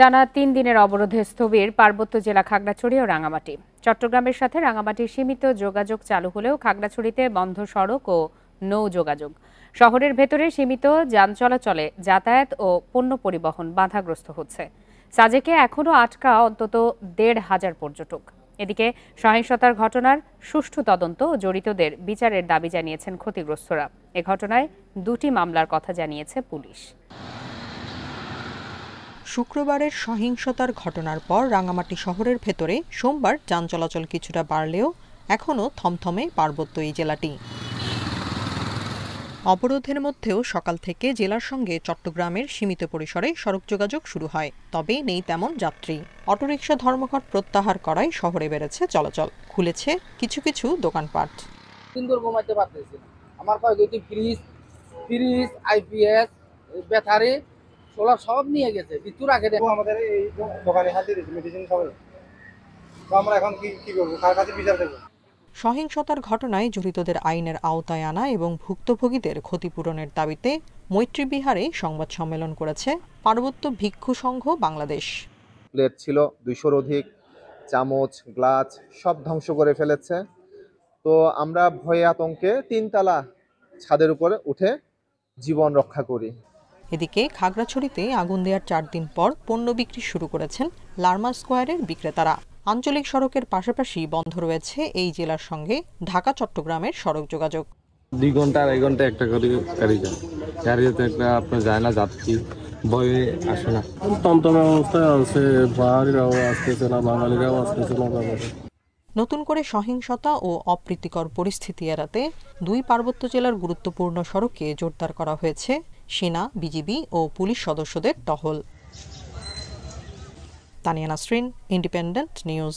টানা তিন দিনের অবরোধে স্থবির পার্বত্য জেলা খাগড়াছড়ি ও রাঙামাটি চট্টগ্রামের সাথে রাঙামাটির সীমিত যোগাযোগ চালু হলেও খাগড়াছড়িতে বন্ধ সড়ক ও নৌ যোগাযোগ শহরের ভেতরে সীমিত যান চলাচলে যাতায়াত ও পণ্য পরিবহন বাধাগ্রস্ত হচ্ছে সাজেকে এখনও আটকা অন্তত দেড় হাজার পর্যটক এদিকে সহিংসতার ঘটনার সুষ্ঠু তদন্ত জড়িতদের বিচারের দাবি জানিয়েছেন ক্ষতিগ্রস্তরা এ ঘটনায় দুটি মামলার কথা জানিয়েছে পুলিশ শুক্রবারের সহিংসতার ঘটনার পর রাঙামাটি শহরের ভেতরে সোমবার যান চলাচল কিছুটা বাড়লেও এখনও থমথমে পার্বত্য এই জেলাটি অবরোধের মধ্যেও সকাল থেকে জেলার সঙ্গে চট্টগ্রামের সীমিত পরিসরে সড়ক যোগাযোগ শুরু হয় তবে নেই তেমন যাত্রী অটোরিকশা ধর্মঘট প্রত্যাহার করায় শহরে বেড়েছে চলাচল খুলেছে কিছু কিছু দোকানপাট সুন্দর ঘুমাইতে পারতেছি আমার কয়েকটি fridge fridge IPS battery solar সব নিয়ে গেছে বিদ্যুৎ রাখে আমাদের এই দোকানে হাতে দিয়েছে মেডিসিন সব আমরা এখন কি কি করবো কার কাছে বিচার দেবো সহিংসতার ঘটনায় জড়িতদের আইনের আওতায় আনা এবং ভুক্তভোগীদের ক্ষতিপূরণের দাবিতে মৈত্রী বিহারে সংবাদ সম্মেলন করেছে পার্বত্য ভিক্ষু সংঘ বাংলাদেশ প্লেট ছিল দুইশোর অধিক চামচ গ্লাচ সব ধ্বংস করে ফেলেছে তো আমরা ভয়ে আতঙ্কে তিনতলা ছাদের উপরে উঠে জীবন রক্ষা করি এদিকে খাগড়াছড়িতে আগুন দেওয়ার চার দিন পর পণ্য বিক্রি শুরু করেছেন লার্মা স্কোয়ারের বিক্রেতারা আঞ্চলিক সড়কের পাশাপাশি বন্ধ রয়েছে এই জেলার সঙ্গে ঢাকা চট্টগ্রামের সড়ক যোগাযোগ দুই ঘন্টা আড়াই ঘন্টা একটা করে গাড়ি যায় গাড়ি যেতে একটা আপনার যায় না যাচ্ছি বয়ে আসে না টমটমের অবস্থায় আছে বাঙালিরাও আসতেছে না বাঙালিরাও আসতেছে না নতুন করে সহিংসতা ও অপ্রীতিকর পরিস্থিতি এড়াতে দুই পার্বত্য জেলার গুরুত্বপূর্ণ সড়কে জোরদার করা হয়েছে সেনা বিজিবি ও পুলিশ সদস্যদের টহল তানিয়া নাসরিন ইন্ডিপেন্ডেন্ট নিউজ